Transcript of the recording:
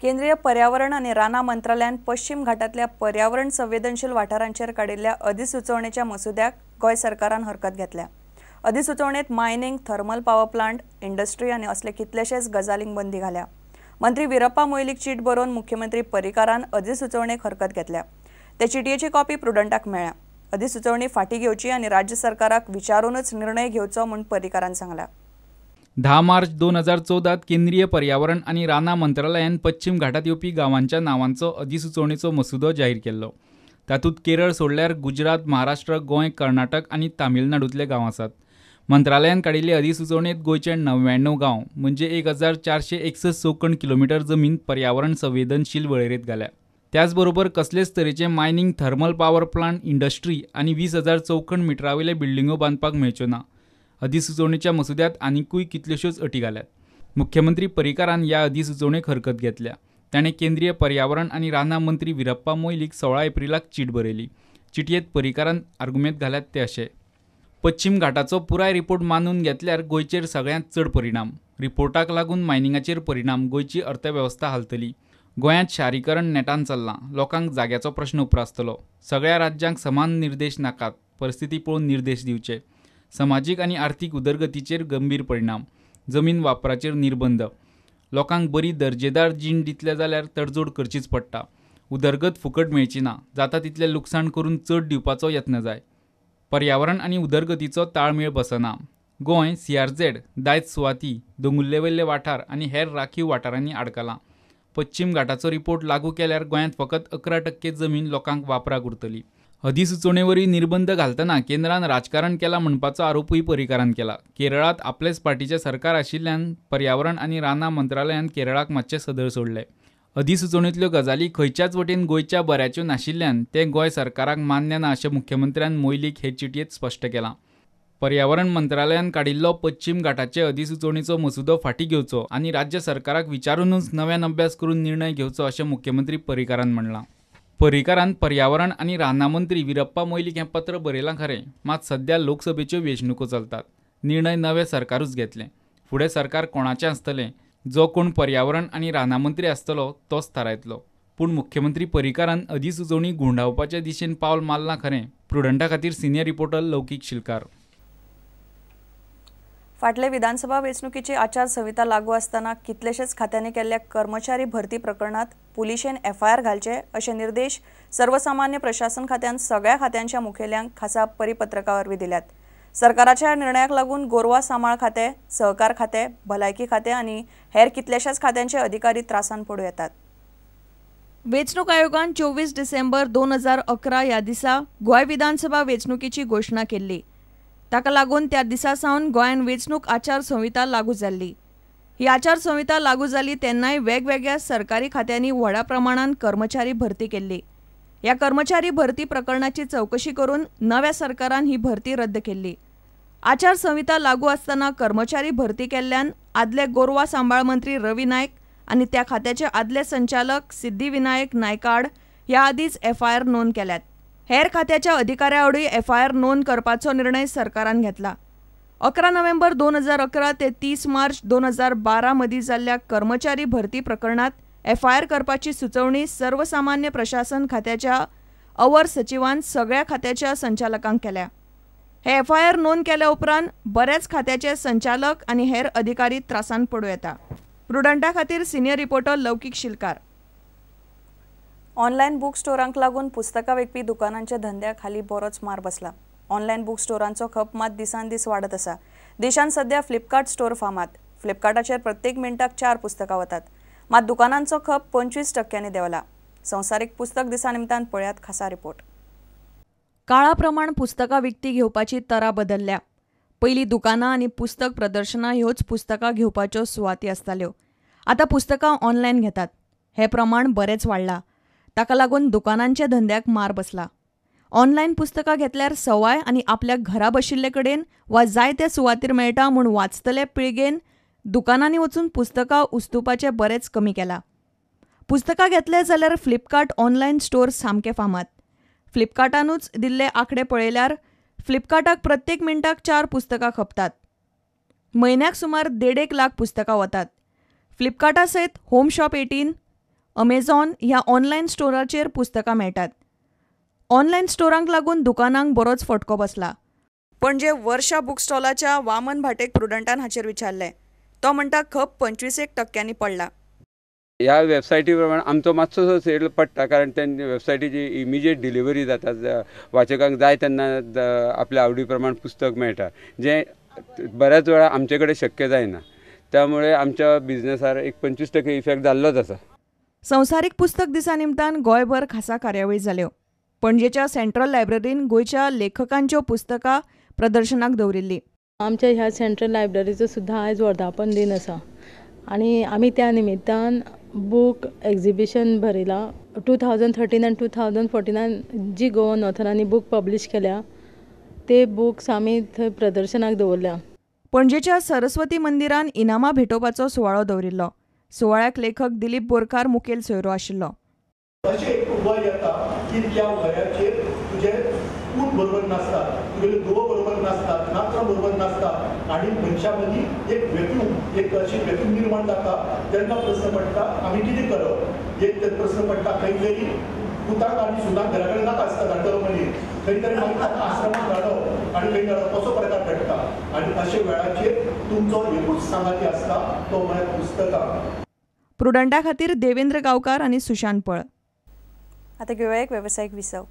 केंद्रीय पर्यावरण आणि राणा मंत्रालयान पश्चिम घाटातल्या पर्यावरण संवेदनशील वाठारांचेर काडिल्ल्या अधिसुचोवणेच्या मसुद्याक गोय सरकारान हरकत घेतल्या अधिसुचोवणेत mining thermal power plant industry आणि असले कितलेशेच गजालींक बंदी घाल्या मंत्री विरप्पा मोयलीक चीट बरोवन मुख्यमंत्री परिकारान अधिसुचोवणेक हरकत घेतल्या ते चिटयेची कॉपी प्रुडंटाक मेळ्या अधिसुचोवणी फाटी घेवची आणि राज्य सरकाराक विचारूनच निर्णय घेवचो म्हूण परिकारान सांगला दहा मार्च दोन हजार चौदात केंद्रीय पर्यावरण आणि राना मंत्रालयान पश्चिम घाटात येवपी गावांच्या नांवांचो अधिसुचोवणेचो मसुदो जाहीर केल्लो तातूंत केरळ सोडल्यार गुजरात महाराष्ट्र गोंय कर्नाटक आनी तामिळनाडूंतले गांव आसात मंत्रालयान काडिल्ले अधिसुचोवणेंत गोंयचे णव्याण्णव गांव म्हणजे एक हजार चारशे एकसष्ट चौकण किलोमीटर जमीन पर्यावरण संवेदनशील वळेरेंत घाल्या त्याचबरोबर कसलेच तरेचे mining thermal power plant industry आनी वीस हजार चौखण मिटरावेले बिल्डिंगो बांदपाक मेळच्यो ना अधिसुचोवणेच्या मसुद्यात आनिकूय कितल्योश्योच अटी घाल्यात मुख्यमंत्री परिकारान या अधिसुचोवणेक हरकत घेतल्या ताणें केंद्रीय पर्यावरण आणि रानां मंत्री विरप्पा मोयलीक सोळा एप्रिलाक चीट बरयली चिटयेत परिकारान आर्ग्युमेंट घाल्यात ते असे पश्चिम घाटाचो पुराय रिपोर्ट मानून घेतल्यार गोंयचेर सगळ्यांत चड परिणाम रिपोर्टाक लागून मायनिंगाचेर परिणाम गोंयची अर्थवेवस्था हालतली गोंयांत शारीकरण नेटान चल्लां लोकांक जाग्याचो प्रश्न उप्रासतलो सगळ्या राज्यांक समान निर्देश नाकात परिस्थिती पळोवन निर्देश दिवचे समाजीक आणि आर्थिक उदरगतीचेर गंभीर परिणाम जमीन वापराचे निर्बंध लोकांक बरी दर्जेदार जीण दितले जाल्यार तडजोड करचीच पडटा उदरगत फुकट मेळची ना जाता तितलें लुकसाण करून चड दिवपाचो यत्न जाय पर्यावरण आनी उदरगतीचो ताळमेळ बसना गोंय सीआरझेड आर दायज सुवाती दोंगुल्लेवेल्ले वाठार आनी हेर राखीव वाठारांनी आडकलां पश्चिम घाटाचो रिपोर्ट लागू केल्यार गोंयांत फकत अकरा टक्के जमीन लोकांक वापराक उरतली अधिसूचनेवरही निर्बंध घालताना केंद्रान राजकारण केला म्हणपाचा आरोपही परिकारान केला केरळात आपलेच पार्टीचे सरकार आशिल्ल्यान पर्यावरण आणि राना मंत्रालयान केरळात मातशें सदर सोडले अधिसूचनेतल्यो गजाली खंयच्याच वटेन गोंयच्या बऱ्याच्यो नाशिल्ल्यान ते गोंय सरकाराक मान्य ना अशें मुख्यमंत्र्यान मोयलीक हे चिटयेत स्पश्ट केला पर्यावरण मंत्रालयान काढिल्लो पश्चिम घाटाचे अधिसुचोवणेचो मसुदो फाटी घेवचो आनी राज्य सरकाराक विचारूनच नव्यान अभ्यास करून निर्णय घेवचो अशें मुख्यमंत्री परिकारान म्हणलां परिकारान पर्यावरण आणि रानां मंत्री विरप्पा मोयलीक हे पत्र बरयलां खरें मात सध्या लोकसभेच्यो वेंचणुको चलतात निर्णय नवे सरकारूच घेतले फुडें सरकार कोणाचें आसतलें जो कोण पर्यावरण आणि रानामंत्री मंत्री आसतलो तोच थारायतलो पूण मुख्यमंत्री परिकारान अधिसुचोवणी गुंडावपाच्या दिशेन पावल मारलां खरें प्रुडंटा खातीर सिनियर रिपोर्टर लौकीक शिलकार फाटले विधानसभा वेंचणुकीची आचारसंहिता लागू असताना कितलेशेच खात्यांनी केल्या कर्मचारी भरती प्रकरणात पुलिशेन एफ आय आर घालचे असे निर्देश सर्वसामान्य प्रशासन खात्यान सगळ्या खात्यांच्या मुखेल्यांक खासा परिपत्रकावर दिल्यात सरकाराच्या निर्णयाक लागून गोरवा सांबाळ खाते सहकार खाते भलायकी खाते आणि हेर कितल्याशाच खात्यांचे अधिकारी त्रासान पडूं येतात वेचणूक आयोगान चोवीस डिसेंबर दोन हजार अकरा ह्या दिसा गोय विधानसभा वेचणुकीची घोषणा केली ताका लागून त्या दिसा सावन गोंयान वेंचणूक आचारसंहिता लागू जाल्ली ही आचारसंहिता लागू जाली तेन्नाय वेगवेगळ्या सरकारी खात्यांनी व्हडा प्रमाणात कर्मचारी भरती केल्ली ह्या कर्मचारी भरती प्रकरणाची चौकशी करून नव्या सरकारान ही भरती रद्द केल्ली आचारसंहिता लागू असताना कर्मचारी भरती केल्ल्यान आदले गोरवा सांबाळ मंत्री रवी नायक आनी त्या खात्याचे आदले संचालक सिद्धिविनायक नायकाड ह्या आदींच एफ आय आर नोंद केल्यात हेर खात्याच्या अधिकाऱ्यावडी एफ आय आर नोंद करपाचो निर्णय सरकारान घेतला अकरा नोव्हेंबर दोन हजार अकरा ते तीस मार्च दोन हजार बारा मदीं जाल्ल्या कर्मचारी भरती प्रकरणात एफ आय आर करपाची सुचोवणी सर्वसामान्य प्रशासन खात्याच्या अवर सचिवान सगळ्या खात्याच्या संचालकांक केल्या हे एफ आय आर नोंद केल्या उपरांत बऱ्याच खात्याचे संचालक आनी हेर अधिकारी त्रासान पडूं येता प्रुडंटा खातीर senior reporter Loukik Shilkar online book स्टोरांक लागून पुस्तकां विकपी दुकानांच्या धंद्याक खाली बरोच मार बसला ऑनलाईन बुक स्टोरांचो खप मात दिसान दीस वाढत असा देशांत सध्या फ्लिपकार्ट स्टोर फामाद फ्लिपकार्टाचेर प्रत्येक मिनटाक चार पुस्तकां वतात मात दुकानांचो खप पंचवीस टक्क्यांनी देंवला संवसारीक पुस्तक दिसा निमतान पळयात खासा रिपोर्ट काळा प्रमाण पुस्तकां विकती घेवपाची तरा बदलल्या पयलीं दुकानां आनी पुस्तक प्रदर्शनां ह्योच पुस्तकां घेवपाच्यो सुवाती आसताल्यो आतां पुस्तकां ऑनलायन घेतात हें प्रमाण बरेंच वाडलां ताका लागून दुकानांच्या धंद्याक मार बसला ऑनलायन पुस्तकां घेतल्यार सवाय आनी आपल्या घरा बशिल्ले कडेन वा जाय सुवातीर मेळटा म्हूण वाचतले पिळगेन दुकानांनी वचून पुस्तकां उस्तुपाचें बरेंच कमी केलां पुस्तकां घेतले जाल्यार फ्लिपकार्ट ऑनलायन स्टोर सामके फामाद फ्लिपकार्टानूच दिल्ले आंकडे पळयल्यार फ्लिपकार्टाक प्रत्येक मिनटाक चार पुस्तकां खपतात म्हयन्याक सुमार एक लाख पुस्तकां वतात फ्लिपकार्टा सयत होम शॉप एटीन अमेझॉन ह्या ऑनलायन स्टोराचेर पुस्तकां मेळटात ऑनलायन स्टोरांक लागून दुकानांक बरोच फटको बसला पणजे वर्षा बुक स्टॉलाच्या वामन भाटेक प्रुडंटान हाचेर विचारले तो म्हणटा खप पंचवीसेक टक्क्यांनी पडला ह्या वेबसायटी प्रमाण आमचो मातसो सेल पडटा कारण ते वेबसायटीची इमिजिएट डिलिव्हरी जाता वाचकांक जाय तेन्ना आपल्या आवडी प्रमाण पुस्तक मेळटा जे बऱ्याच वेळा आमचे कडेन शक्य जायना त्यामुळे आमच्या बिझनेसार एक पंचवीस टक्के इफेक्ट जाल्लोच आसा संवसारीक पुस्तक दिसा निमतान गोंयभर खासा कार्यावळी जाल्यो पणजेच्या सेंट्रल लायब्ररीन गोंयच्या लेखकांच्यो पुस्तकां प्रदर्शनाक दवरिल्लीं आमच्या ह्या सेंट्रल लायब्ररीचो सुद्दां आयज वर्धापन दिन आसा आनी आमी त्या निमित्तान बूक एक्झिबिशन भरिला टू थावजंड थर्टीन आनी टू थावजंड फोर्टीन जी गोवन ऑथरांनी बूक पब्लीश केल्या ते बुक्स आमी थंय प्रदर्शनाक दवरल्या पणजेच्या सरस्वती मंदिरान इनामां भेटोवपाचो सुवाळो दवरिल्लो सुवाळ्याक लेखक दिलीप बोरकार मुखेल सोयरो आशिल्लो अशे उपाय येता की त्या वयाचेर तुझे कूट बरोबर नासता तुगेले दोव बरोबर नासतात नात्र बरोबर नासता आणि मनशा मदीं एक वेतूम एक अशी वेतूम निर्माण जाता तेन्ना प्रश्न पडटा आमी कितें करप एक ते प्रश्न पडटा खंय तरी उदक आणि सुद्धा घराकडे जात असतात धडकलो म्हणजे खरीतरी आश्रमात घालप आणि खंय घालप कसो प्रकार घडटा आणि अशे वेळाचेर तुमचो एकूच सांगाती आसता तो म्हळ्यार पुस्तकां प्रुडंटा खातीर देवेंद्र गांवकार आनी सुशांत पळ आतां घेवया एक वेवसायीक विसव